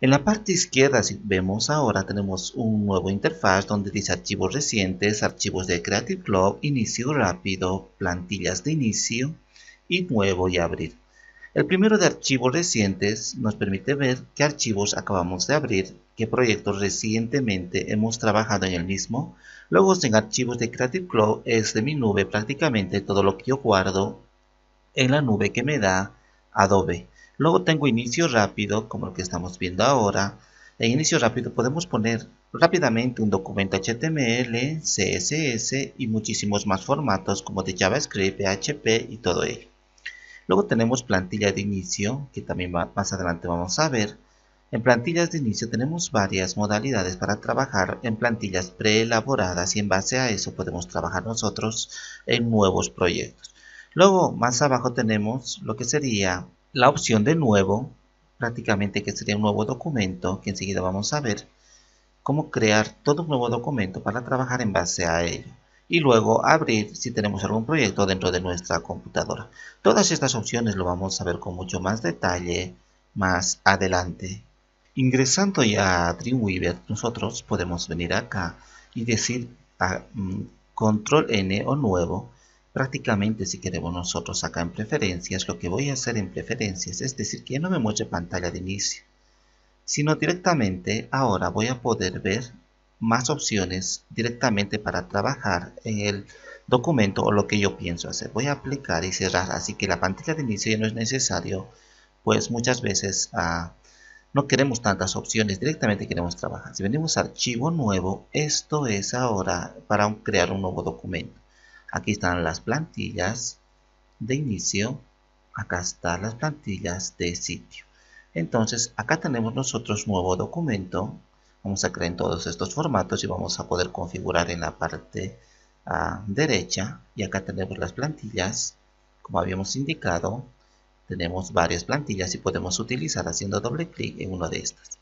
En la parte izquierda, si vemos ahora, tenemos un nuevo interfaz donde dice archivos recientes, archivos de Creative Cloud, inicio rápido, plantillas de inicio y nuevo y abrir. El primero de archivos recientes nos permite ver qué archivos acabamos de abrir, qué proyectos recientemente hemos trabajado en el mismo. Luego en archivos de Creative Cloud es de mi nube prácticamente todo lo que yo guardo en la nube que me da Adobe. Luego tengo inicio rápido, como lo que estamos viendo ahora. En inicio rápido podemos poner rápidamente un documento HTML, CSS y muchísimos más formatos como de JavaScript, PHP y todo ello. Luego tenemos plantilla de inicio, que también más adelante vamos a ver. En plantillas de inicio tenemos varias modalidades para trabajar en plantillas preelaboradas y en base a eso podemos trabajar nosotros en nuevos proyectos. Luego más abajo tenemos lo que sería la opción de nuevo, prácticamente que sería un nuevo documento, que enseguida vamos a ver cómo crear todo un nuevo documento para trabajar en base a ello y luego abrir si tenemos algún proyecto dentro de nuestra computadora. Todas estas opciones lo vamos a ver con mucho más detalle más adelante. Ingresando ya a Dreamweaver, nosotros podemos venir acá y decir a, ah, mm, control N o nuevo prácticamente si queremos nosotros acá en preferencias, lo que voy a hacer en preferencias es decir que no me muestre pantalla de inicio, sino directamente ahora voy a poder ver más opciones directamente para trabajar en el documento o lo que yo pienso hacer. Voy a aplicar y cerrar, así que la pantalla de inicio ya no es necesario, pues muchas veces ah, no queremos tantas opciones, directamente queremos trabajar. Si venimos a archivo nuevo, esto es ahora para crear un nuevo documento. Aquí están las plantillas de inicio. Acá están las plantillas de sitio. Entonces, acá tenemos nosotros nuevo documento. Vamos a crear en todos estos formatos y vamos a poder configurar en la parte ah, derecha. Y acá tenemos las plantillas, como habíamos indicado. Tenemos varias plantillas y podemos utilizar haciendo doble clic en una de estas.